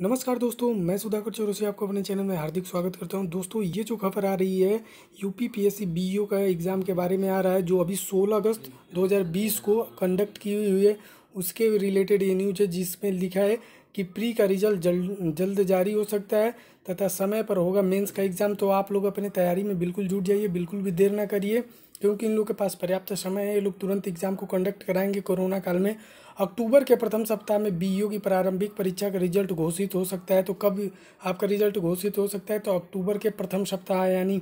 नमस्कार दोस्तों मैं सुधाकर से आपको अपने चैनल में हार्दिक स्वागत करता हूं दोस्तों ये जो खबर आ रही है यूपी पीएससी बीईओ का एग्ज़ाम के बारे में आ रहा है जो अभी 16 अगस्त 2020 को कंडक्ट की हुई है उसके रिलेटेड ये न्यूज है जिसमें लिखा है कि प्री का रिजल्ट जल्द जल्द जारी हो सकता है तथा समय पर होगा मेंस का एग्ज़ाम तो आप लोग अपनी तैयारी में बिल्कुल जुट जाइए बिल्कुल भी देर ना करिए क्योंकि इन लोग के पास पर्याप्त समय है ये लोग तुरंत एग्ज़ाम को कंडक्ट कराएंगे कोरोना काल में अक्टूबर के प्रथम सप्ताह में बी की प्रारंभिक परीक्षा का रिजल्ट घोषित हो सकता है तो कब आपका रिजल्ट घोषित हो सकता है तो अक्टूबर के प्रथम सप्ताह यानी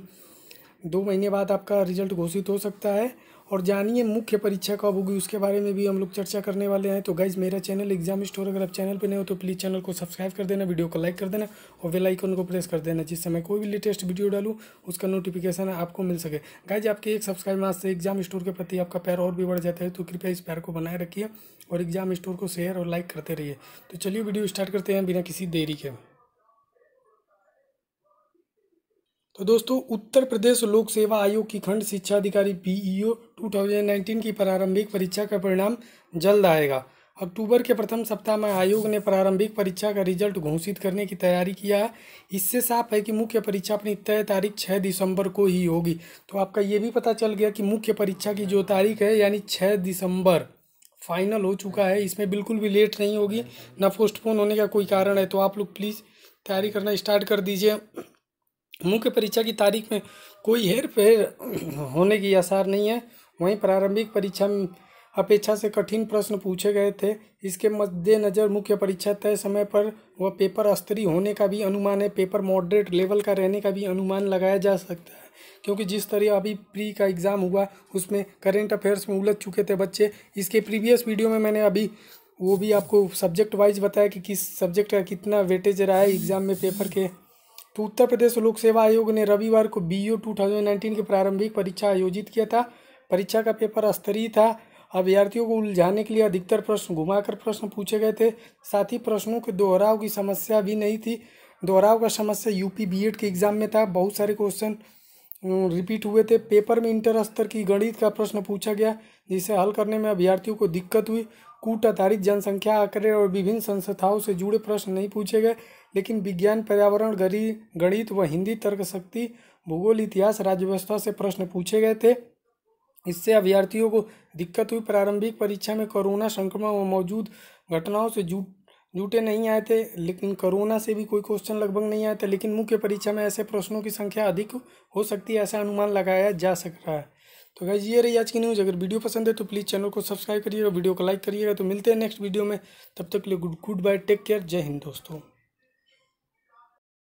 दो महीने बाद आपका रिजल्ट घोषित हो सकता है और जानिए मुख्य परीक्षा कब होगी उसके बारे में भी हम लोग चर्चा करने वाले हैं तो गाइज मेरा चैनल एग्जाम स्टोर अगर आप चैनल पर नहीं हो तो प्लीज़ चैनल को सब्सक्राइब कर देना वीडियो को लाइक कर देना और वेलाइकन को प्रेस कर देना जिससे मैं कोई भी लेटेस्ट वीडियो डालूँ उसका नोटिफिकेशन आपको मिल सके गाइज आपके एक सब्सक्राइब मास से एग्जाम स्टोर के प्रति आपका पैर और भी बढ़ जाता है तो कृपया इस पैर को बनाए रखिए और एग्जाम स्टोर को शेयर और लाइक करते रहिए तो चलिए वीडियो स्टार्ट करते हैं बिना किसी देरी के तो दोस्तों उत्तर प्रदेश लोक सेवा आयोग की खंड शिक्षा अधिकारी पीईओ 2019 की प्रारंभिक परीक्षा का परिणाम जल्द आएगा अक्टूबर के प्रथम सप्ताह में आयोग ने प्रारंभिक परीक्षा का रिजल्ट घोषित करने की तैयारी किया है इससे साफ है कि मुख्य परीक्षा अपनी तय तारीख छः दिसंबर को ही होगी तो आपका ये भी पता चल गया कि मुख्य परीक्षा की जो तारीख है यानी छः दिसंबर फाइनल हो चुका है इसमें बिल्कुल भी लेट नहीं होगी ना पोस्टपोन होने का कोई कारण है तो आप लोग प्लीज़ तैयारी करना स्टार्ट कर दीजिए मुख्य परीक्षा की तारीख में कोई हेर फेर होने की आसार नहीं है वहीं प्रारंभिक परीक्षा में अपेक्षा से कठिन प्रश्न पूछे गए थे इसके मद्देनज़र मुख्य परीक्षा तय समय पर व पेपर स्तरीय होने का भी अनुमान है पेपर मॉडरेट लेवल का रहने का भी अनुमान लगाया जा सकता है क्योंकि जिस तरह अभी प्री का एग्ज़ाम हुआ उसमें करेंट अफेयर्स में उलझ चुके थे बच्चे इसके प्रीवियस वीडियो में मैंने अभी वो भी आपको सब्जेक्ट वाइज बताया कि किस सब्जेक्ट का कितना वेटेज रहा है एग्ज़ाम में पेपर के तो उत्तर प्रदेश लोक सेवा आयोग ने रविवार को बी ओ टू प्रारंभिक परीक्षा आयोजित किया था परीक्षा का पेपर स्तरीय था अभ्यर्थियों को उलझाने के लिए अधिकतर प्रश्न घुमाकर प्रश्न पूछे गए थे साथ ही प्रश्नों के दोहराव की समस्या भी नहीं थी दोहराव का समस्या यूपी बीएड के एग्जाम में था बहुत सारे क्वेश्चन रिपीट हुए थे पेपर में इंटर स्तर की गणित का प्रश्न पूछा गया जिसे हल करने में अभ्यर्थियों को दिक्कत हुई कूट आधारित जनसंख्या आंकड़े और विभिन्न संस्थाओं से जुड़े प्रश्न नहीं पूछे गए लेकिन विज्ञान पर्यावरण गरी गणित व हिंदी तर्कशक्ति भूगोल इतिहास राज्य व्यवस्था से प्रश्न पूछे गए थे इससे अभ्यर्थियों को दिक्कत हुई प्रारंभिक परीक्षा में कोरोना संक्रमण व मौजूद घटनाओं से जुट जुटे नहीं आए थे लेकिन कोरोना से भी कोई क्वेश्चन लगभग नहीं आया था लेकिन मुख्य परीक्षा में ऐसे प्रश्नों की संख्या अधिक हो सकती है ऐसा अनुमान लगाया जा सक रहा है तो गाइज ये रही आज की न्यूज़ अगर वीडियो पसंद है तो प्लीज़ चैनल को सब्सक्राइब करिएगा वीडियो को लाइक करिएगा तो मिलते हैं नेक्स्ट वीडियो में तब तक के लिए good good bye take care जय हिंद दोस्तों